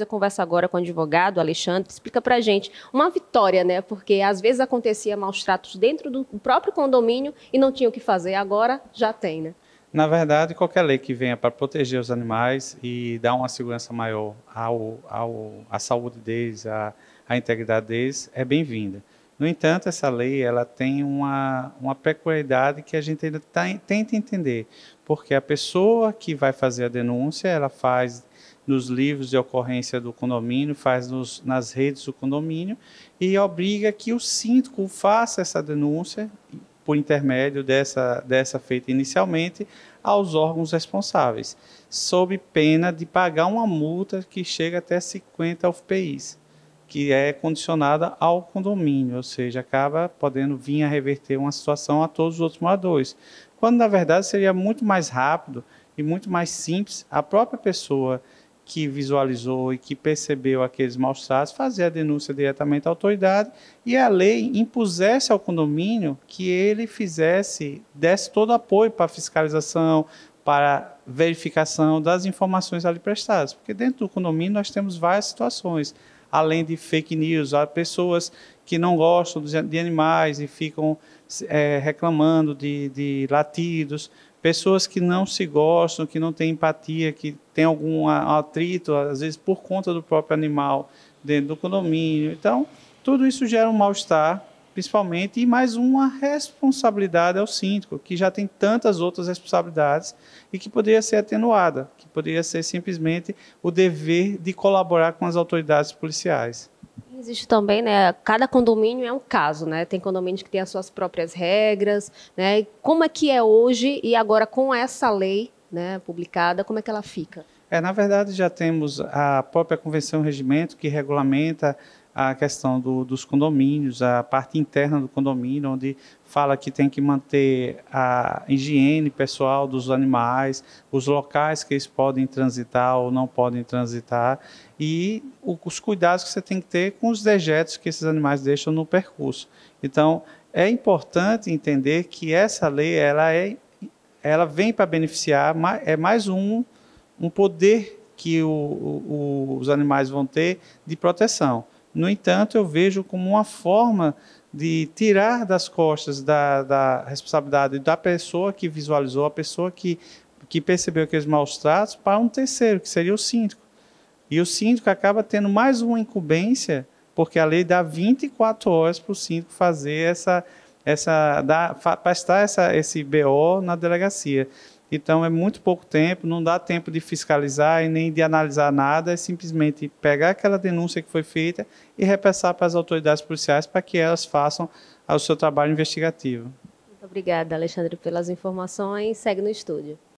Eu converso agora com o advogado Alexandre, explica pra gente uma vitória, né? Porque às vezes acontecia maus tratos dentro do próprio condomínio e não tinha o que fazer, agora já tem, né? Na verdade, qualquer lei que venha para proteger os animais e dar uma segurança maior ao, ao, à saúde deles, à, à integridade deles, é bem-vinda. No entanto, essa lei ela tem uma, uma peculiaridade que a gente ainda tá, tenta entender, porque a pessoa que vai fazer a denúncia, ela faz nos livros de ocorrência do condomínio, faz nos, nas redes do condomínio e obriga que o síndico faça essa denúncia por intermédio dessa, dessa feita inicialmente aos órgãos responsáveis, sob pena de pagar uma multa que chega até 50 UFPIs, que é condicionada ao condomínio, ou seja, acaba podendo vir a reverter uma situação a todos os outros moradores, quando na verdade seria muito mais rápido e muito mais simples a própria pessoa que visualizou e que percebeu aqueles maus tratos, fazer a denúncia diretamente à autoridade e a lei impusesse ao condomínio que ele fizesse, desse todo apoio para fiscalização, para verificação das informações ali prestadas. Porque dentro do condomínio nós temos várias situações, além de fake news, há pessoas que não gostam de animais e ficam é, reclamando de, de latidos, pessoas que não se gostam, que não têm empatia, que têm algum atrito, às vezes por conta do próprio animal dentro do condomínio. Então, tudo isso gera um mal-estar, principalmente, e mais uma responsabilidade ao síndico, que já tem tantas outras responsabilidades e que poderia ser atenuada, que poderia ser simplesmente o dever de colaborar com as autoridades policiais existe também, né? Cada condomínio é um caso, né? Tem condomínios que têm as suas próprias regras, né? Como é que é hoje e agora com essa lei, né, publicada, como é que ela fica? É, na verdade já temos a própria convenção regimento que regulamenta a questão do, dos condomínios, a parte interna do condomínio, onde fala que tem que manter a higiene pessoal dos animais, os locais que eles podem transitar ou não podem transitar e os cuidados que você tem que ter com os dejetos que esses animais deixam no percurso. Então, é importante entender que essa lei ela é ela vem para beneficiar, é mais um, um poder que o, o, os animais vão ter de proteção. No entanto, eu vejo como uma forma de tirar das costas da, da responsabilidade da pessoa que visualizou, a pessoa que, que percebeu aqueles maus tratos, para um terceiro, que seria o síndico. E o síndico acaba tendo mais uma incumbência, porque a lei dá 24 horas para o síndico fazer essa, essa dar, prestar essa, esse BO na delegacia. Então é muito pouco tempo, não dá tempo de fiscalizar e nem de analisar nada, é simplesmente pegar aquela denúncia que foi feita e repassar para as autoridades policiais para que elas façam o seu trabalho investigativo. Muito obrigada, Alexandre, pelas informações. Segue no estúdio.